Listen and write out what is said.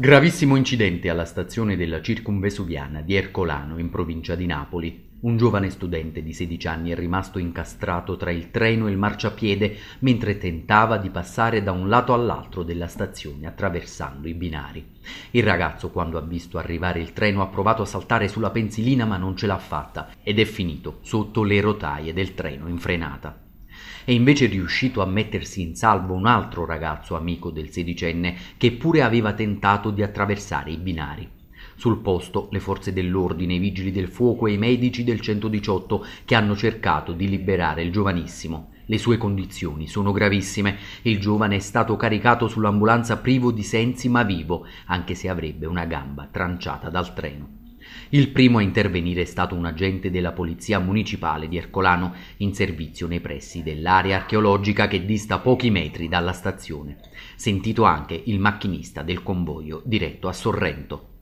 Gravissimo incidente alla stazione della Circumvesuviana di Ercolano, in provincia di Napoli. Un giovane studente di 16 anni è rimasto incastrato tra il treno e il marciapiede mentre tentava di passare da un lato all'altro della stazione attraversando i binari. Il ragazzo, quando ha visto arrivare il treno, ha provato a saltare sulla pensilina ma non ce l'ha fatta ed è finito sotto le rotaie del treno in frenata. È invece riuscito a mettersi in salvo un altro ragazzo amico del sedicenne che pure aveva tentato di attraversare i binari. Sul posto le forze dell'ordine, i vigili del fuoco e i medici del 118 che hanno cercato di liberare il giovanissimo. Le sue condizioni sono gravissime. Il giovane è stato caricato sull'ambulanza privo di sensi ma vivo, anche se avrebbe una gamba tranciata dal treno. Il primo a intervenire è stato un agente della Polizia Municipale di Ercolano in servizio nei pressi dell'area archeologica che dista pochi metri dalla stazione. Sentito anche il macchinista del convoglio diretto a Sorrento.